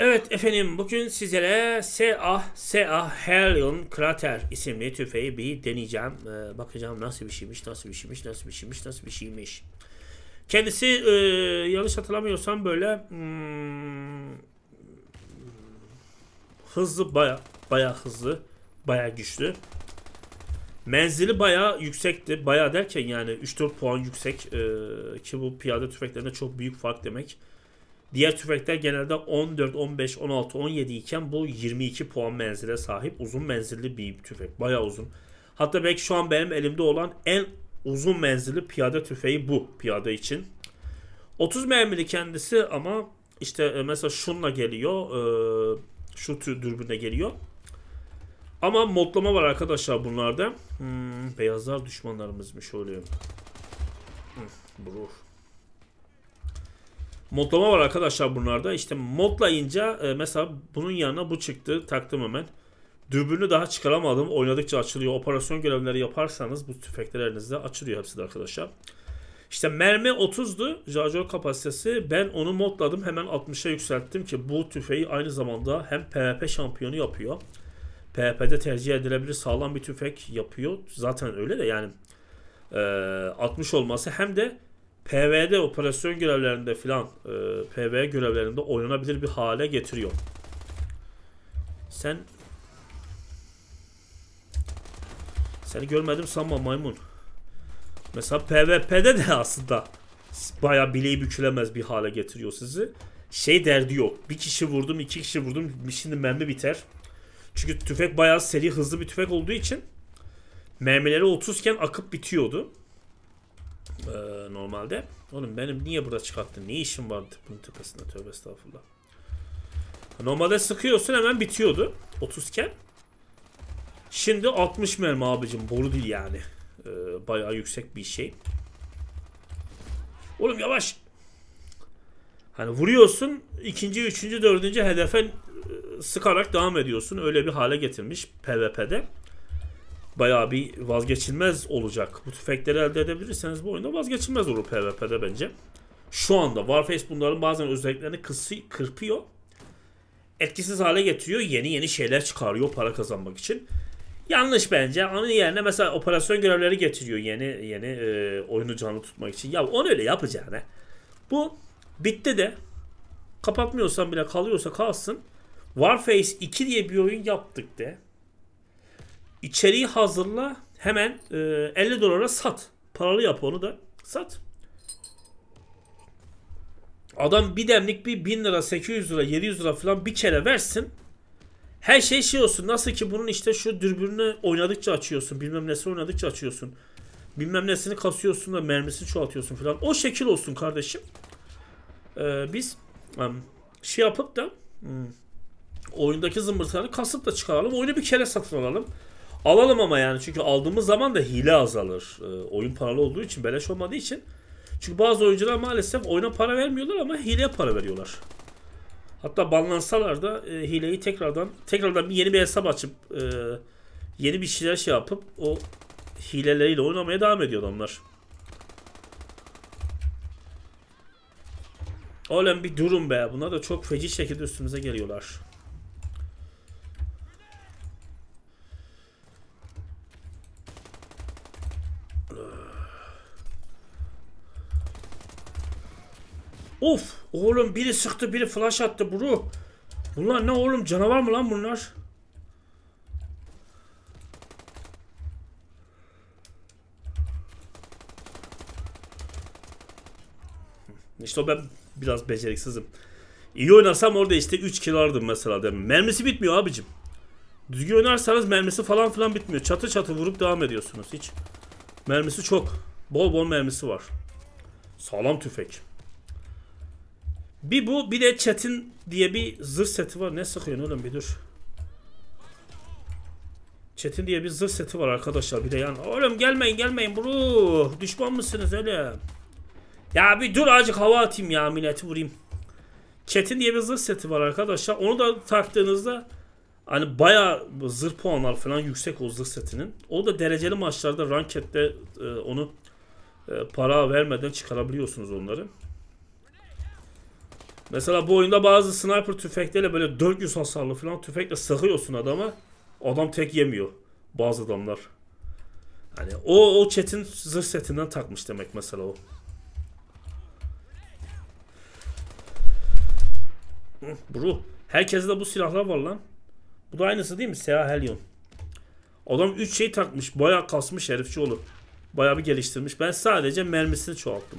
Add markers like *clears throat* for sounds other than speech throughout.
Evet efendim bugün sizlere SA SA Helion Krater isimli tüfeği bir deneyeceğim. Ee, bakacağım nasıl bir şeymiş, nasıl bir şeymiş, nasıl bir şeymiş, nasıl bir şeymiş. Kendisi e, yanlış hatırlamıyorsam böyle hmm, hızlı baya baya hızlı, baya güçlü. Menzili baya yüksekti. Baya derken yani 3-4 puan yüksek e, ki bu piyade tüfeklerinde çok büyük fark demek. Diğer tüfekler genelde 14, 15, 16, 17 iken bu 22 puan menzile sahip uzun menzilli bir tüfek. Bayağı uzun. Hatta belki şu an benim elimde olan en uzun menzilli piyade tüfeği bu piyade için. 30 mermili kendisi ama işte e, mesela şunla geliyor. E, şu tür dürbünle geliyor. Ama modlama var arkadaşlar bunlarda. Hmm, beyazlar düşmanlarımızmış oluyor. Hmm, bu Modlama var arkadaşlar bunlarda. İşte modlayınca e, mesela bunun yanına bu çıktı. Taktım hemen. Dürbünü daha çıkaramadım. Oynadıkça açılıyor. Operasyon görevleri yaparsanız bu tüfekler elinizde açılıyor hepsi de arkadaşlar. İşte mermi 30'du şarjör kapasitesi. Ben onu modladım. Hemen 60'a yükselttim ki bu tüfeği aynı zamanda hem PvP şampiyonu yapıyor. PvP'de tercih edilebilir sağlam bir tüfek yapıyor. Zaten öyle de yani e, 60 olması hem de PV'de operasyon görevlerinde filan e, PV görevlerinde oynanabilir bir hale getiriyor. Sen seni görmedim sanma maymun. Mesela PvP'de de aslında baya bileği bükülemez bir hale getiriyor sizi. Şey derdi yok. Bir kişi vurdum, iki kişi vurdum. Şimdi mermi biter. Çünkü tüfek bayağı seri hızlı bir tüfek olduğu için mermileri 30 iken akıp bitiyordu e, normalde. Oğlum benim niye burada çıkarttın? Ne işim vardı bunun tepesinde? Tövbe estağfurullah. Normalde sıkıyorsun hemen bitiyordu. 30 iken. Şimdi 60 mermi abicim. Boru değil yani. E, bayağı yüksek bir şey. Oğlum yavaş. Hani vuruyorsun. ikinci, üçüncü, dördüncü hedefe e, sıkarak devam ediyorsun. Öyle bir hale getirmiş PvP'de bayağı bir vazgeçilmez olacak. Bu tüfekleri elde edebilirseniz bu oyunda vazgeçilmez olur PvP'de bence. Şu anda Warface bunların bazen özelliklerini kısı, kırpıyor. Etkisiz hale getiriyor. Yeni yeni şeyler çıkarıyor para kazanmak için. Yanlış bence. Onun yerine mesela operasyon görevleri getiriyor yeni yeni e, oyunu canlı tutmak için. Ya onu öyle yapacağına. Bu bitti de kapatmıyorsan bile kalıyorsa kalsın. Warface 2 diye bir oyun yaptık de. İçeriği hazırla. Hemen e, 50 dolara sat. Paralı yap onu da. Sat. Adam bir demlik bir 1000 lira, 800 lira, 700 lira falan bir kere versin. Her şey şey olsun. Nasıl ki bunun işte şu dürbününü oynadıkça açıyorsun. Bilmem nesi oynadıkça açıyorsun. Bilmem nesini kasıyorsun da mermisini çoğaltıyorsun falan. O şekil olsun kardeşim. Ee, biz şey yapıp da hmm, oyundaki zımbırtıları kasıp da çıkaralım. Oyunu bir kere satın alalım. Alalım ama yani çünkü aldığımız zaman da hile azalır. E, oyun paralı olduğu için beleş olmadığı için. Çünkü bazı oyuncular maalesef oyuna para vermiyorlar ama hileye para veriyorlar. Hatta banlansalar da e, hileyi tekrardan tekrardan bir yeni bir hesap açıp e, yeni bir şeyler şey yapıp o hileleriyle oynamaya devam ediyor adamlar. Oğlum bir durum be. Bunlar da çok feci şekilde üstümüze geliyorlar. Of oğlum biri sıktı biri flash attı bro. Bunlar ne oğlum canavar mı lan bunlar? İşte o ben biraz beceriksizim. İyi oynarsam orada işte 3 kill alırdım mesela demin. Mermisi bitmiyor abicim. Düzgün oynarsanız mermisi falan filan bitmiyor. Çatı çatı vurup devam ediyorsunuz hiç. Mermisi çok. Bol bol mermisi var. Sağlam tüfek. Bir bu bir de Çetin diye bir zırh seti var. Ne sıkıyorsun oğlum bir dur. Çetin diye bir zırh seti var arkadaşlar. Bir de yani oğlum gelmeyin gelmeyin bro. Düşman mısınız öyle? Ya bir dur acık hava atayım ya milleti vurayım. Çetin diye bir zırh seti var arkadaşlar. Onu da taktığınızda hani baya zırh puanlar falan yüksek o zırh setinin. O da dereceli maçlarda rankette e, onu e, para vermeden çıkarabiliyorsunuz onları. Mesela bu oyunda bazı sniper tüfekleriyle böyle 400 hasarlı falan tüfekle sıkıyorsun adamı. Adam tek yemiyor. Bazı adamlar. Hani o o chat'in zırh setinden takmış demek mesela o. Bro. Herkeste de bu silahlar var lan. Bu da aynısı değil mi? Sea Helion. Adam 3 şey takmış. Bayağı kasmış herifçi olur. Bayağı bir geliştirmiş. Ben sadece mermisini çoğalttım.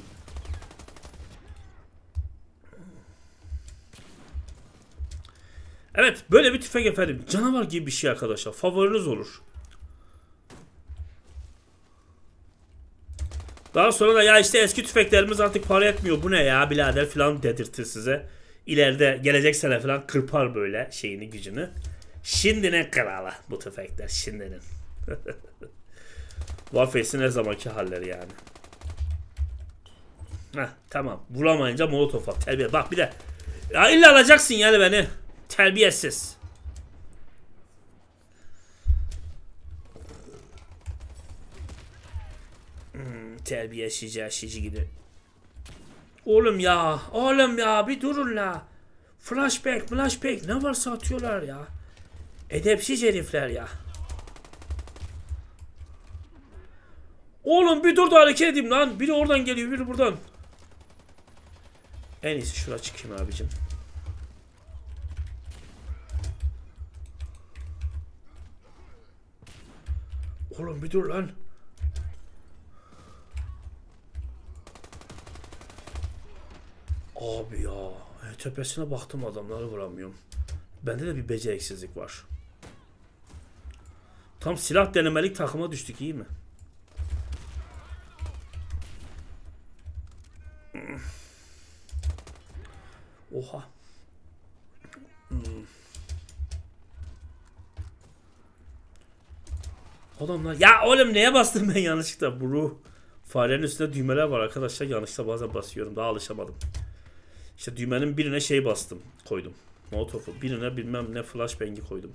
Evet böyle bir tüfek efendim. Canavar gibi bir şey arkadaşlar. Favoriniz olur. Daha sonra da ya işte eski tüfeklerimiz artık para etmiyor. Bu ne ya birader falan dedirtir size. İleride gelecek sene falan kırpar böyle şeyini gücünü. Şimdi ne kralı bu tüfekler şimdinin. Warface'in *laughs* her zamanki halleri yani. Heh tamam. Vuramayınca molotof at. Bak bir de. Ya illa alacaksın yani beni. Terbiyesiz. Hmm, terbiyesiz yaşıcı gibi. Oğlum ya. Oğlum ya bir durun la. Flashback flashback ne varsa atıyorlar ya. Edepsiz herifler ya. Oğlum bir dur da hareket edeyim lan. Biri oradan geliyor biri buradan. En iyisi şura çıkayım abicim. Oğlum bir dur lan. Abi ya. E, tepesine baktım adamları vuramıyorum. Bende de bir beceriksizlik var. Tam silah denemelik takıma düştük iyi mi? Oha. Hmm. Adamlar ya oğlum neye bastım ben yanlışlıkla? Bu farenin üstünde düğmeler var arkadaşlar. Yanlışlıkla bazen basıyorum. Daha alışamadım. İşte düğmenin birine şey bastım. Koydum. motofu Birine bilmem ne flash bengi koydum.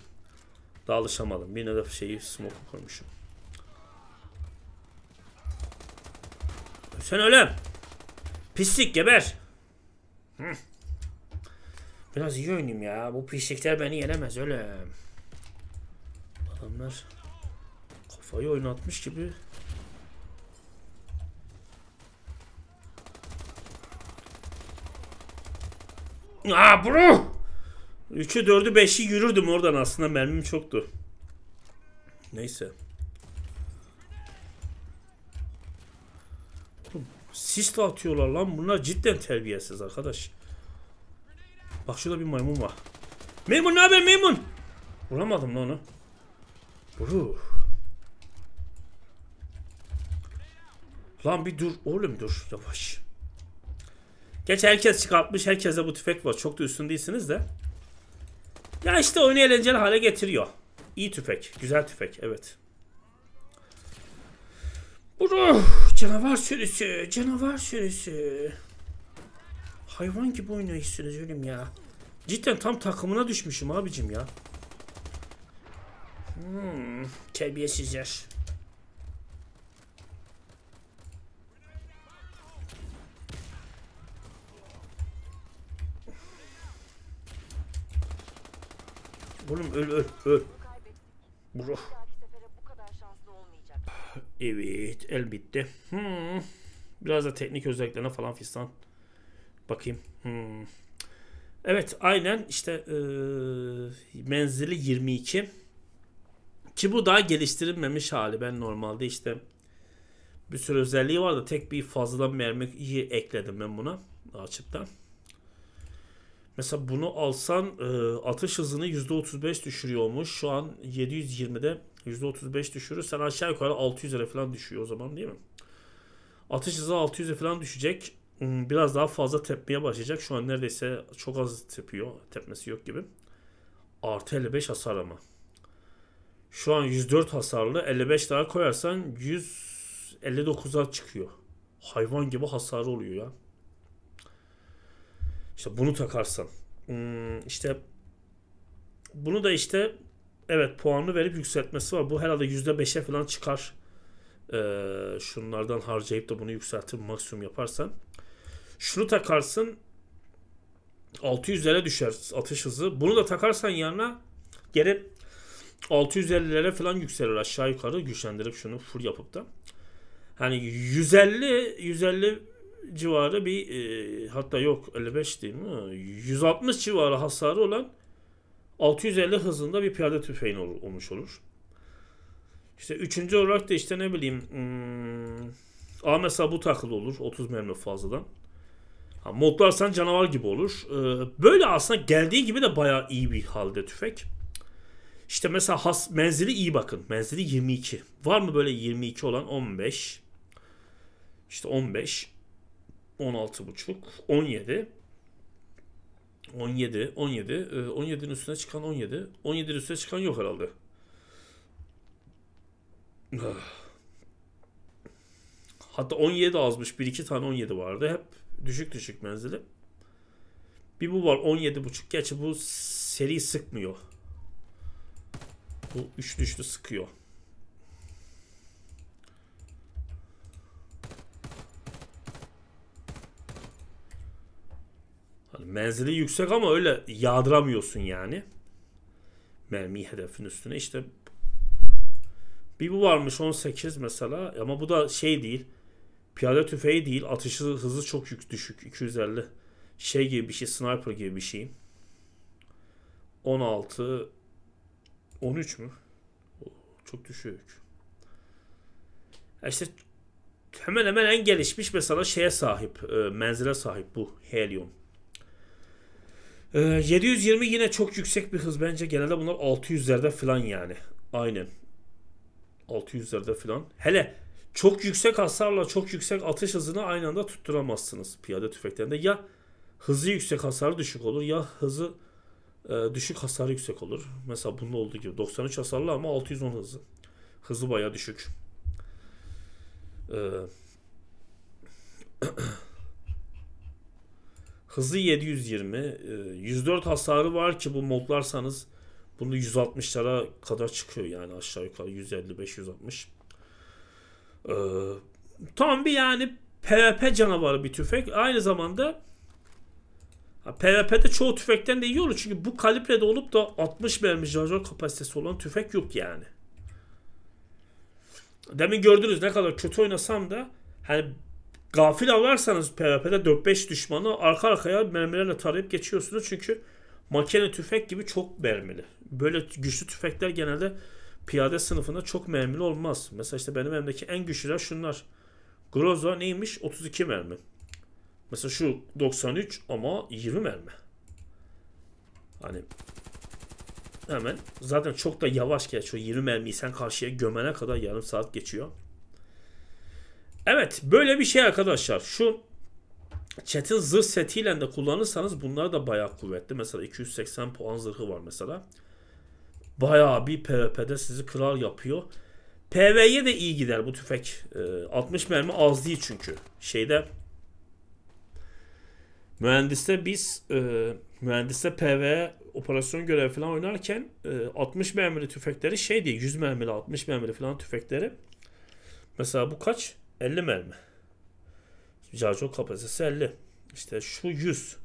Daha alışamadım. Birine de şeyi smoke koymuşum. Sen ölen. Pislik geber. Biraz iyi oynayayım ya. Bu pislikler beni yenemez öyle. Adamlar Kafayı oynatmış gibi. Aa bro! 3'ü 4'ü 5'i yürürdüm oradan aslında mermim çoktu. Neyse. Sis de atıyorlar lan bunlar cidden terbiyesiz arkadaş. Bak şurada bir maymun var. Maymun ne haber maymun? Vuramadım lan onu. Bro. Lan bir dur oğlum dur yavaş. Geç herkes çıkartmış. herkese bu tüfek var. Çok da üstün değilsiniz de. Ya işte oyunu eğlenceli hale getiriyor. İyi tüfek. Güzel tüfek. Evet. Bro, canavar sürüsü, canavar sürüsü. Hayvan gibi oynayışsınız ölüm ya. Cidden tam takımına düşmüşüm abicim ya. Hmm, terbiyesizler. Oğlum öl öl öl. Bro. Evet el bitti. Hmm. Biraz da teknik özelliklerine falan fistan. Bakayım. Hmm. Evet aynen işte e, menzili 22. Ki bu daha geliştirilmemiş hali. Ben normalde işte bir sürü özelliği vardı. tek bir fazladan mermi ekledim ben buna açıp Mesela bunu alsan e, atış hızını %35 düşürüyormuş. Şu an 720'de %35 düşürür. Sen aşağı yukarı 600'e falan düşüyor o zaman değil mi? Atış hızı 600'e falan düşecek. Hmm, biraz daha fazla tepmeye başlayacak. Şu an neredeyse çok az tepiyor. Tepmesi yok gibi. Artı 55 hasar ama. Şu an 104 hasarlı. 55 daha koyarsan 159'a çıkıyor. Hayvan gibi hasarı oluyor ya. İşte bunu takarsan. Hmm, işte bunu da işte evet puanını verip yükseltmesi var. Bu herhalde %5'e falan çıkar. Ee, şunlardan harcayıp da bunu yükseltip maksimum yaparsan. Şunu takarsın 600'lere düşer atış hızı. Bunu da takarsan yanına geri 650'lere falan yükselir aşağı yukarı güçlendirip şunu full yapıp da. Hani 150 150 civarı bir e, hatta yok 55 değil mi? 160 civarı hasarı olan 650 hızında bir piyade tüfeğin ol, olmuş olur. İşte üçüncü olarak da işte ne bileyim hmm, A mesela bu takılı olur 30 mermi fazladan. Ha, modlarsan canavar gibi olur. Ee, böyle aslında geldiği gibi de bayağı iyi bir halde tüfek. İşte mesela has, menzili iyi bakın. Menzili 22. Var mı böyle 22 olan 15? İşte 15. 16,5, 17, 17, 17, 17'nin üstüne çıkan 17, 17'nin üstüne çıkan yok herhalde. Hatta 17 azmış. 1-2 tane 17 vardı. Hep düşük düşük menzili. Bir bu var 17.5. Gerçi bu seri sıkmıyor. Bu 3 düştü sıkıyor. Hani menzili yüksek ama öyle yağdıramıyorsun yani. Mermi hedefin üstüne işte bir bu varmış 18 mesela ama bu da şey değil. Piyade tüfeği değil. Atışı hızı çok yük düşük. 250 şey gibi bir şey. Sniper gibi bir şey. 16 13 mü? Çok düşük. İşte hemen hemen en gelişmiş mesela şeye sahip, e, menzile sahip bu Helion. 720 ee, yine çok yüksek bir hız bence. Genelde bunlar 600'lerde falan yani. Aynen. 600'lerde falan. Hele çok yüksek hasarla çok yüksek atış hızını aynı anda tutturamazsınız piyade tüfeklerinde. Ya hızı yüksek hasarı düşük olur ya hızı e, düşük hasarı yüksek olur. Mesela bunun olduğu gibi 93 hasarlı ama 610 hızı. Hızı baya düşük. Ee, *clears throat* Hızı 720. 104 ee, hasarı var ki bu modlarsanız bunu 160'lara kadar çıkıyor yani aşağı yukarı 155-160. Ee, tam bir yani PvP canavarı bir tüfek. Aynı zamanda PvP'de çoğu tüfekten de iyi olur. Çünkü bu kalibrede olup da 60 mermi şarjör kapasitesi olan tüfek yok yani. Demin gördünüz ne kadar kötü oynasam da hani Gafil alarsanız PvP'de 4-5 düşmanı arka arkaya mermilerle tarayıp geçiyorsunuz. Çünkü makine tüfek gibi çok mermili. Böyle güçlü tüfekler genelde piyade sınıfında çok mermili olmaz. Mesela işte benim elimdeki en güçlüler şunlar. Groza neymiş? 32 mermi. Mesela şu 93 ama 20 mermi. Hani hemen zaten çok da yavaş geç. 20 mermiyi sen karşıya gömene kadar yarım saat geçiyor. Evet böyle bir şey arkadaşlar. Şu chat'in zırh setiyle de kullanırsanız bunlar da bayağı kuvvetli. Mesela 280 puan zırhı var mesela. Bayağı bir PvP'de sizi kral yapıyor. PvE'ye de iyi gider bu tüfek. Ee, 60 mermi az değil çünkü. Şeyde mühendiste biz e, mühendiste PvE operasyon görevi falan oynarken e, 60 mermili tüfekleri şey diye 100 mermili 60 mermili falan tüfekleri mesela bu kaç? 50 mermi. Carcon kapasitesi 50. İşte şu 100.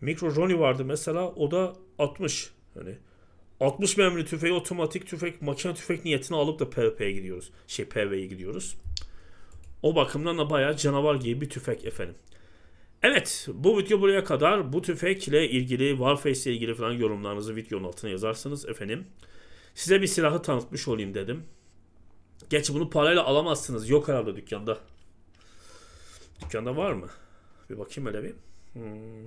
Mikro Roni vardı mesela o da 60. Hani 60 mermili tüfeği otomatik tüfek, makine tüfek niyetini alıp da PvP'ye gidiyoruz. Şey PvE'ye gidiyoruz. O bakımdan da bayağı canavar gibi bir tüfek efendim. Evet bu video buraya kadar. Bu tüfek ile ilgili Warface ile ilgili falan yorumlarınızı videonun altına yazarsınız efendim. Size bir silahı tanıtmış olayım dedim. Gerçi bunu parayla alamazsınız. Yok herhalde dükkanda. Dükkanda var mı? Bir bakayım öyle bir. Hmm.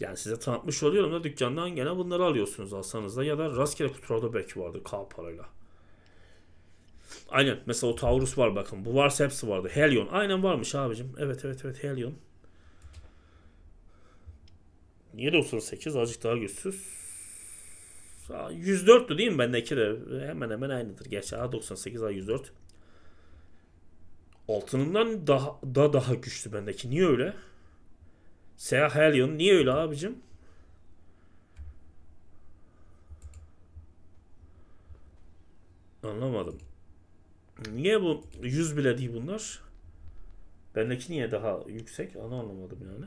Yani size tanıtmış oluyorum da dükkandan gene bunları alıyorsunuz alsanız da ya da rastgele kutularda belki vardı K parayla. Aynen mesela o Taurus var bakın. Bu varsa hepsi vardı. Helion. Aynen varmış abicim. Evet evet evet Helion. Niye 7.38 azıcık daha güçsüz. 104'tü değil mi bendeki de? Hemen hemen aynıdır. Gerçi A98 A104. Altınından daha, da daha güçlü bendeki. Niye öyle? Sea Helion niye öyle abicim? Anlamadım. Niye bu 100 bile değil bunlar? Bendeki niye daha yüksek? Onu anlamadım yani.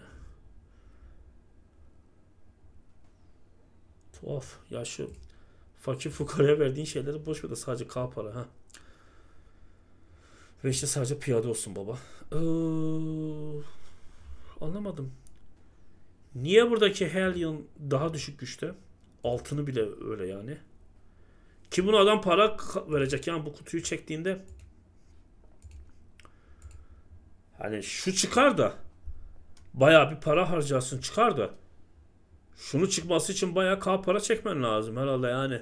Of Ya şu fakir fukaraya verdiğin şeyleri boş ver de sadece K para ha. Ve işte sadece piyade olsun baba. Ee, anlamadım. Niye buradaki Helion daha düşük güçte? Altını bile öyle yani. Ki bunu adam para verecek yani bu kutuyu çektiğinde. Hani şu çıkar da baya bir para harcarsın çıkar da şunu çıkması için bayağı K para çekmen lazım herhalde yani.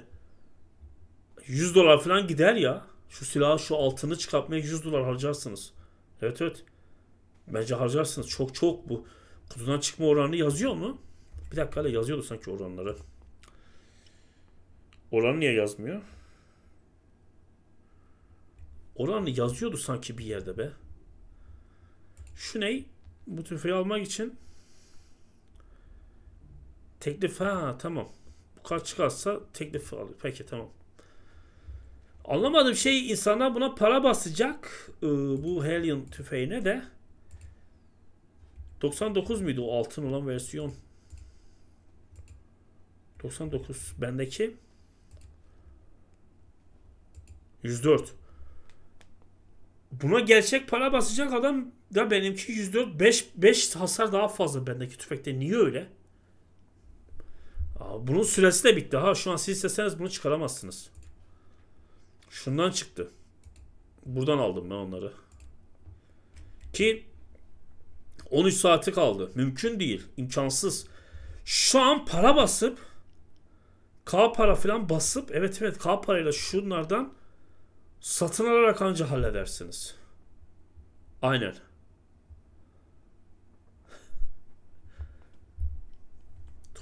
100 dolar falan gider ya. Şu silahı şu altını çıkartmaya 100 dolar harcarsınız. Evet evet. Bence harcarsınız. Çok çok bu. Kutudan çıkma oranını yazıyor mu? Bir dakika hala yazıyordu sanki oranları. Oranı niye yazmıyor? Oranı yazıyordu sanki bir yerde be. Şu ney? Bu tüfeği almak için Teklif ha tamam. Bu kaç kalsa teklif alır Peki tamam. Anlamadığım şey insanlar buna para basacak. Ee, bu Hellion tüfeğine de. 99 muydu o altın olan versiyon? 99 bendeki 104 Buna gerçek para basacak adam da benimki 104 5 5 hasar daha fazla bendeki tüfekte. Niye öyle? Aa, bunun süresi de bitti. Ha şu an siz isteseniz bunu çıkaramazsınız. Şundan çıktı. Buradan aldım ben onları. Ki 13 saati kaldı. Mümkün değil. imkansız. Şu an para basıp K para falan basıp evet evet K parayla şunlardan satın alarak anca halledersiniz. Aynen.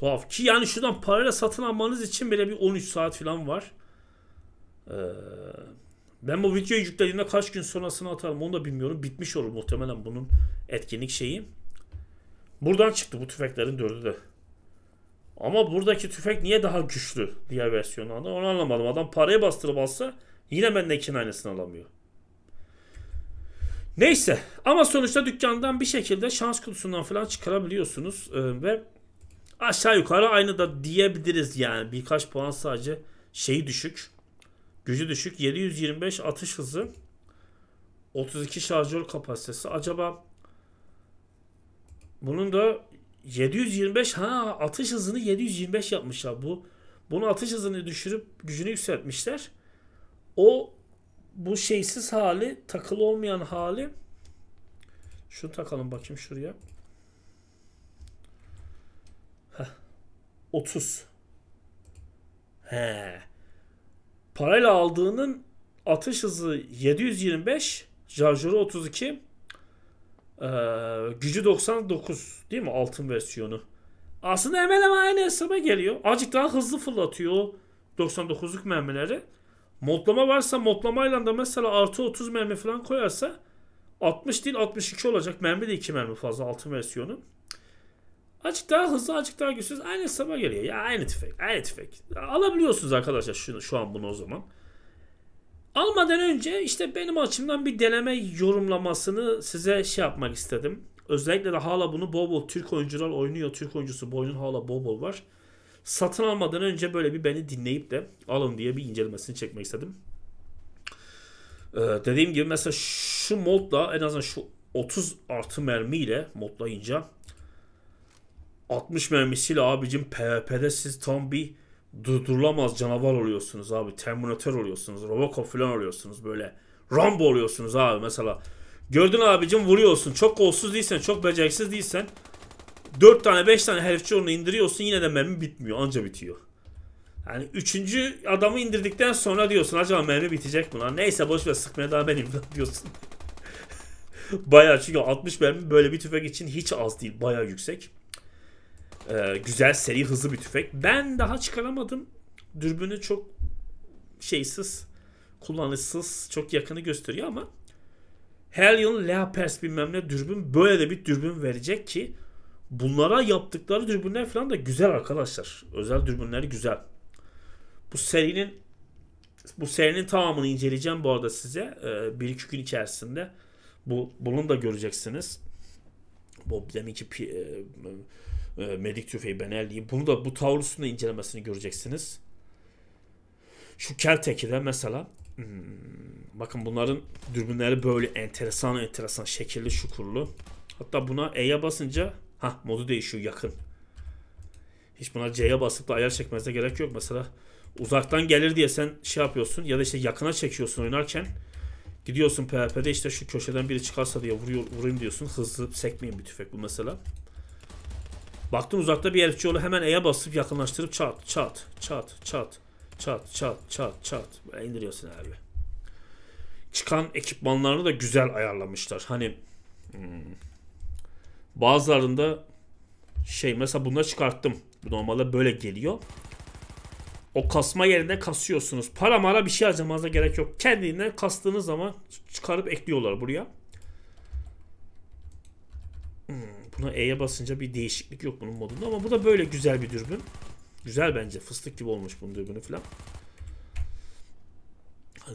Tuhaf. Ki yani şuradan parayla satın almanız için bile bir 13 saat falan var. Ee, ben bu videoyu yüklediğimde kaç gün sonrasını atarım onu da bilmiyorum. Bitmiş olur muhtemelen bunun etkinlik şeyi. Buradan çıktı bu tüfeklerin dördü de. Ama buradaki tüfek niye daha güçlü diğer versiyonlardan onu anlamadım. Adam paraya bastırıp alsa yine bendekinin aynısını alamıyor. Neyse ama sonuçta dükkandan bir şekilde şans kutusundan falan çıkarabiliyorsunuz ee, ve aşağı yukarı aynı da diyebiliriz yani. Birkaç puan sadece şeyi düşük. Gücü düşük. 725 atış hızı. 32 şarjör kapasitesi. Acaba bunun da 725 ha atış hızını 725 yapmışlar bu. Bunu atış hızını düşürüp gücünü yükseltmişler. O bu şeysiz hali, takılı olmayan hali şunu takalım bakayım şuraya. 30. He. Parayla aldığının atış hızı 725, şarjörü 32, ee, gücü 99 değil mi altın versiyonu? Aslında hemen hemen aynı hesaba geliyor. Azıcık daha hızlı fırlatıyor 99'luk mermileri. Modlama varsa modlamayla da mesela artı 30 mermi falan koyarsa 60 değil 62 olacak. Mermi de 2 mermi fazla altın versiyonu. Açık daha hızlı, açık daha güçsüz. Aynı hesaba geliyor. Ya aynı tüfek, aynı tüfek. Alabiliyorsunuz arkadaşlar şunu, şu an bunu o zaman. Almadan önce işte benim açımdan bir deneme yorumlamasını size şey yapmak istedim. Özellikle de hala bunu bol bol Türk oyuncular oynuyor. Türk oyuncusu boynun hala bol bol var. Satın almadan önce böyle bir beni dinleyip de alın diye bir incelemesini çekmek istedim. Ee, dediğim gibi mesela şu modla en azından şu 30 artı mermiyle modlayınca 60 mermisiyle abicim PvP'de siz tam bir durdurulamaz canavar oluyorsunuz abi. Terminator oluyorsunuz. Robocop falan oluyorsunuz böyle. Rambo oluyorsunuz abi mesela. Gördün abicim vuruyorsun. Çok kolsuz değilsen, çok beceriksiz değilsen 4 tane 5 tane herifçi onu indiriyorsun yine de mermi bitmiyor. Anca bitiyor. Yani üçüncü adamı indirdikten sonra diyorsun acaba mermi bitecek mi lan? Neyse boş ver sıkmaya daha benim diyorsun. *laughs* baya çünkü 60 mermi böyle bir tüfek için hiç az değil. Baya yüksek. Ee, güzel, seri, hızlı bir tüfek. Ben daha çıkaramadım. Dürbünü çok şeysiz, kullanışsız, çok yakını gösteriyor ama Helion, Leapers bilmem ne dürbün böyle de bir dürbün verecek ki bunlara yaptıkları dürbünler falan da güzel arkadaşlar. Özel dürbünler güzel. Bu serinin bu serinin tamamını inceleyeceğim bu arada size. E, bir iki gün içerisinde. Bu, bunu da göreceksiniz. Bu deminki pi, e, ee, medik tüfeği Benelli'yi. Bunu da bu tavrusunu incelemesini göreceksiniz. Şu Keltek'i de mesela hmm, bakın bunların dürbünleri böyle enteresan enteresan şekilli şukurlu. Hatta buna E'ye basınca ha modu değişiyor yakın. Hiç buna C'ye basıp da ayar çekmenize gerek yok. Mesela uzaktan gelir diye sen şey yapıyorsun ya da işte yakına çekiyorsun oynarken gidiyorsun PvP'de işte şu köşeden biri çıkarsa diye vuruyor, vurayım diyorsun. Hızlı sekmeyin bir tüfek bu mesela. Baktım uzakta bir elfçioğlu hemen E'ye basıp yakınlaştırıp çat çat çat çat çat çat çat çat indiriyorsun abi. Çıkan ekipmanlarını da güzel ayarlamışlar. Hani hmm, bazılarında şey mesela bunu çıkarttım. normalde böyle geliyor. O kasma yerine kasıyorsunuz. Para mara bir şey harcamanıza gerek yok. Kendine kastığınız zaman çıkarıp ekliyorlar buraya. Hmm. Buna E'ye basınca bir değişiklik yok bunun modunda ama bu da böyle güzel bir dürbün. Güzel bence. Fıstık gibi olmuş bunun dürbünü falan.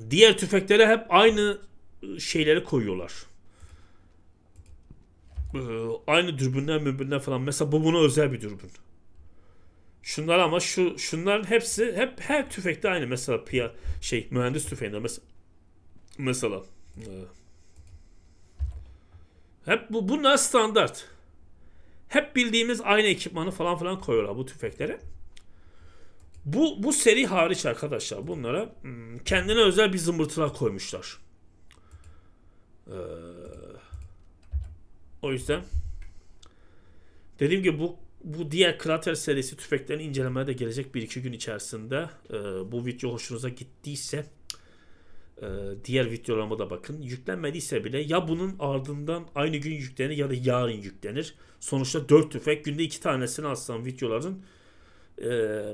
Diğer tüfeklere hep aynı ıı, şeyleri koyuyorlar. Ee, aynı dürbünler mübünden falan. Mesela bu buna özel bir dürbün. Şunlar ama şu şunların hepsi hep her tüfekte aynı. Mesela piya şey mühendis tüfeğinde mesela mesela hep bu bunlar standart. Hep bildiğimiz aynı ekipmanı falan filan koyuyorlar bu tüfeklere. Bu, bu seri hariç arkadaşlar bunlara hmm, kendine özel bir zımbırtılar koymuşlar. Ee, o yüzden dediğim gibi bu bu diğer krater serisi tüfeklerini incelemeye de gelecek bir iki gün içerisinde. Ee, bu video hoşunuza gittiyse ee, diğer videolarıma da bakın. Yüklenmediyse bile ya bunun ardından aynı gün yüklenir ya da yarın yüklenir. Sonuçta 4 tüfek günde 2 tanesini alsam videoların e,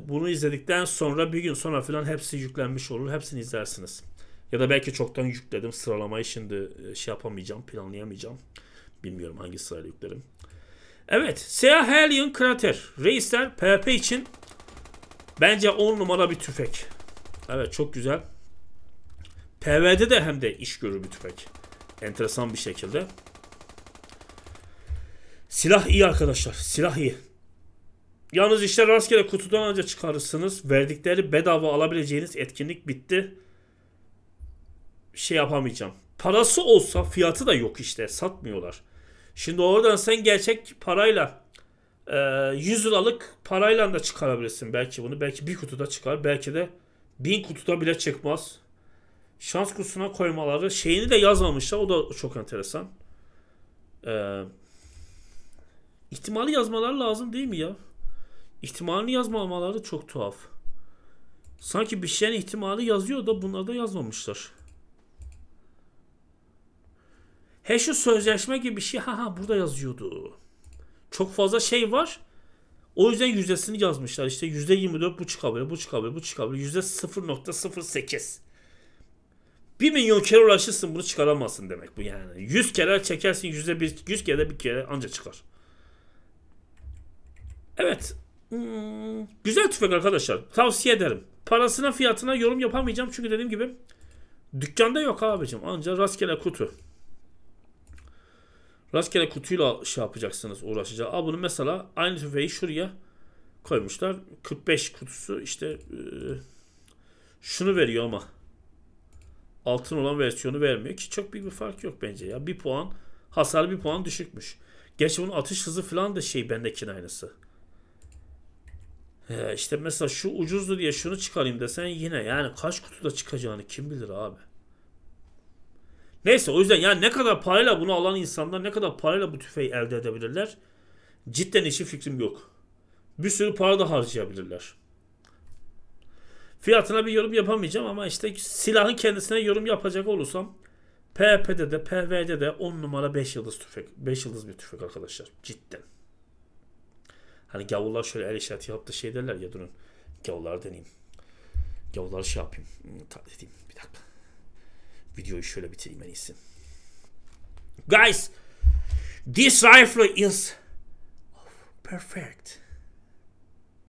bunu izledikten sonra bir gün sonra falan hepsi yüklenmiş olur. Hepsini izlersiniz. Ya da belki çoktan yükledim. Sıralamayı şimdi e, şey yapamayacağım, planlayamayacağım. Bilmiyorum hangi sırayla yüklerim. Evet, Sehelion Krater. Reisler PvP için bence 10 numara bir tüfek. Evet, çok güzel. PV'de de hem de iş görür bir tüfek. Enteresan bir şekilde. Silah iyi arkadaşlar. Silah iyi. Yalnız işte rastgele kutudan önce çıkarırsınız. Verdikleri bedava alabileceğiniz etkinlik bitti. Şey yapamayacağım. Parası olsa fiyatı da yok işte. Satmıyorlar. Şimdi oradan sen gerçek parayla 100 e, liralık parayla da çıkarabilirsin belki bunu. Belki bir kutuda çıkar. Belki de 1000 kutuda bile çıkmaz şans kutusuna koymaları şeyini de yazmamışlar. O da çok enteresan. Ee, ihtimali yazmalar lazım değil mi ya? İhtimalini yazmamaları çok tuhaf. Sanki bir şeyin ihtimali yazıyor da bunları da yazmamışlar. He şu sözleşme gibi bir şey haha burada yazıyordu. Çok fazla şey var. O yüzden yüzdesini yazmışlar. İşte yüzde 24 bu çıkabilir, bu çıkabilir, bu çıkabilir. Yüzde 0.08. 1 milyon kere uğraşırsın bunu çıkaramazsın demek bu yani. 100 kere çekersin yüzde bir, 100 kere bir kere anca çıkar. Evet. Hmm, güzel tüfek arkadaşlar. Tavsiye ederim. Parasına fiyatına yorum yapamayacağım çünkü dediğim gibi dükkanda yok abicim. Anca rastgele kutu. Rastgele kutuyla şey yapacaksınız uğraşacağız. Aa bunu mesela aynı tüfeği şuraya koymuşlar. 45 kutusu işte e, şunu veriyor ama altın olan versiyonu vermiyor ki çok büyük bir fark yok bence ya. Bir puan hasar bir puan düşükmüş. geç bunun atış hızı falan da şey bendekin aynısı. He, işte mesela şu ucuzdu diye şunu çıkarayım desen yine yani kaç kutuda çıkacağını kim bilir abi. Neyse o yüzden yani ne kadar parayla bunu alan insanlar ne kadar parayla bu tüfeği elde edebilirler? Cidden işi fikrim yok. Bir sürü para da harcayabilirler. Fiyatına bir yorum yapamayacağım ama işte silahın kendisine yorum yapacak olursam PP'de de PV'de de 10 numara 5 yıldız tüfek. 5 yıldız bir tüfek arkadaşlar. Cidden. Hani gavurlar şöyle el işareti yaptığı şey derler ya durun. Gavurlar deneyeyim. Gavurlar şey yapayım. Hmm, taklit edeyim. Bir dakika. Videoyu şöyle bitireyim en iyisi. Guys! This rifle is perfect.